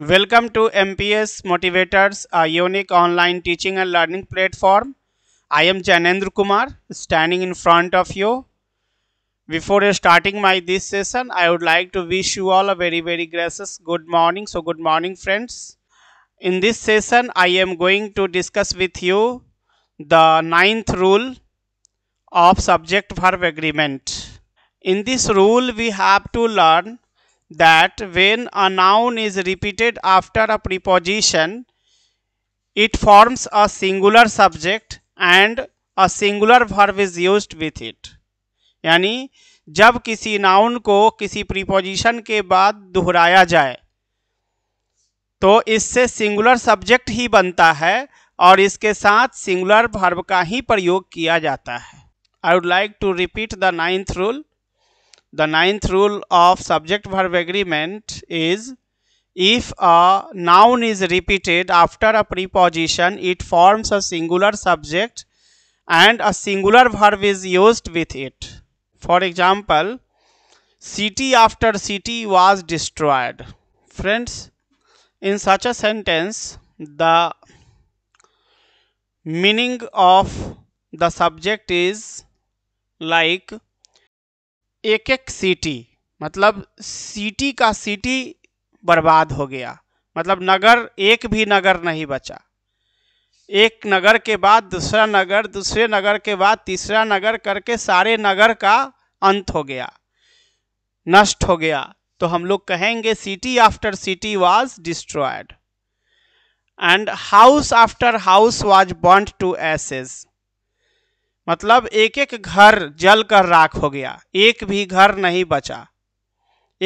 Welcome to MPS Motivators, a unique online teaching and learning platform. I am Janendra Kumar, standing in front of you. Before starting my this session, I would like to wish you all a very very gracious good morning. So good morning friends. In this session, I am going to discuss with you the ninth rule of subject verb agreement. In this rule, we have to learn that when a noun is repeated after a preposition, it forms a singular subject and a singular verb is used with it. yani jab kisi noun ko kisi preposition ke baad dohraya jaye तो इससे singular subject ही बनता है और इसके साथ singular verb का ही प्रयोग किया जाता है I would like to repeat the ninth rule The ninth rule of subject verb agreement is if a noun is repeated after a preposition, it forms a singular subject and a singular verb is used with it. For example, city after city was destroyed. Friends, in such a sentence, the meaning of the subject is like एक एक city मतलब city का city बर्बाद हो गया मतलब नगर एक भी नगर नहीं बचा एक नगर के बाद दूसरा नगर दूसरे नगर के बाद तीसरा नगर करके सारे नगर का अंत हो गया नष्ट हो गया तो हम लोग कहेंगे city after city was destroyed and house after house was burned to ashes मतलब एक एक घर जल कर राख हो गया एक भी घर नहीं बचा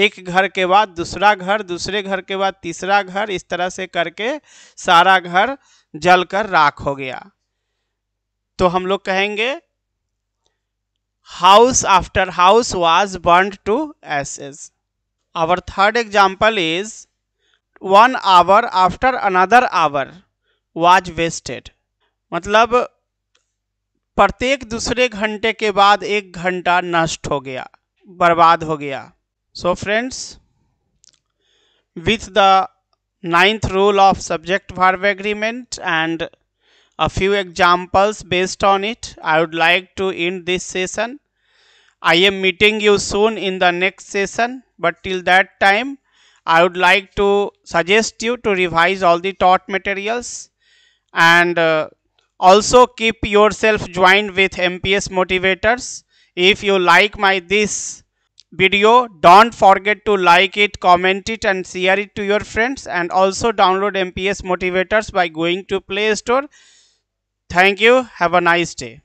एक घर के बाद दूसरा घर दूसरे घर के बाद तीसरा घर इस तरह से करके सारा घर जल कर राख हो गया तो हम लोग कहेंगे house after house was burn to ashes our third example is one hour after another hour was wasted मतलब प्रत्येक दूसरे घंटे के बाद एक घंटा नष्ट हो गया बर्बाद हो गया so friends with the ninth rule of subject verb agreement and a few examples based on it i would like to end this session i am meeting you soon in the next session but till that time i would like to suggest you to revise all the taught materials and uh, also keep yourself joined with mps motivators if you like my this video don't forget to like it comment it and share it to your friends and also download mps motivators by going to play store thank you have a nice day